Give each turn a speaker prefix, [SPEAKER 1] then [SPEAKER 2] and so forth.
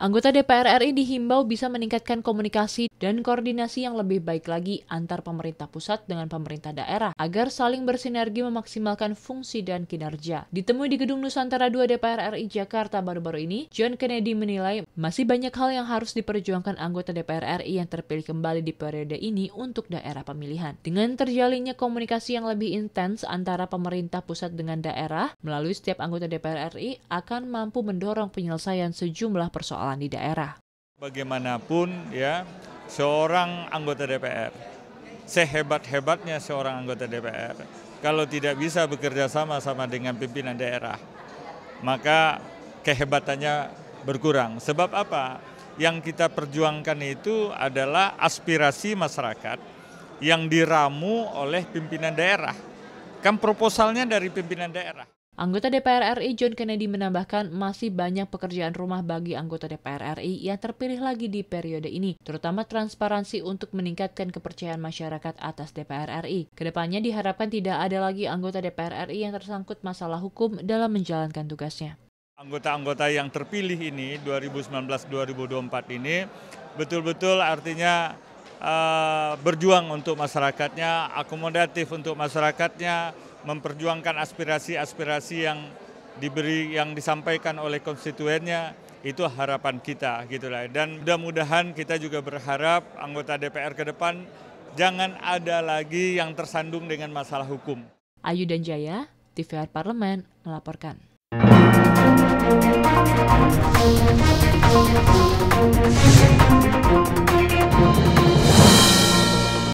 [SPEAKER 1] Anggota DPR RI dihimbau bisa meningkatkan komunikasi dan koordinasi yang lebih baik lagi antar pemerintah pusat dengan pemerintah daerah agar saling bersinergi memaksimalkan fungsi dan kinerja. Ditemui di Gedung Nusantara 2 DPR RI Jakarta baru-baru ini, John Kennedy menilai masih banyak hal yang harus diperjuangkan anggota DPR RI yang terpilih kembali di periode ini untuk daerah pemilihan. Dengan terjalinnya komunikasi yang lebih intens antara pemerintah pusat dengan daerah melalui setiap anggota DPR RI akan mampu mendorong penyelesaian sejumlah persoalan persoalan di daerah.
[SPEAKER 2] Bagaimanapun ya, seorang anggota DPR, sehebat-hebatnya seorang anggota DPR, kalau tidak bisa bekerja sama-sama dengan pimpinan daerah, maka kehebatannya berkurang. Sebab apa? Yang kita perjuangkan itu adalah aspirasi masyarakat yang diramu oleh pimpinan daerah. Kan proposalnya dari pimpinan daerah.
[SPEAKER 1] Anggota DPR RI John Kennedy menambahkan masih banyak pekerjaan rumah bagi anggota DPR RI yang terpilih lagi di periode ini, terutama transparansi untuk meningkatkan kepercayaan masyarakat atas DPR RI. Kedepannya diharapkan tidak ada lagi anggota DPR RI yang tersangkut masalah hukum dalam menjalankan tugasnya.
[SPEAKER 2] Anggota-anggota yang terpilih ini 2019-2024 ini betul-betul artinya eh, berjuang untuk masyarakatnya, akomodatif untuk masyarakatnya, memperjuangkan aspirasi-aspirasi yang diberi yang disampaikan oleh konstituennya itu harapan kita gitulah dan mudah-mudahan kita juga berharap anggota DPR ke depan jangan ada lagi yang tersandung dengan masalah hukum. Ayu dan
[SPEAKER 1] Jaya, TVR Parlemen melaporkan.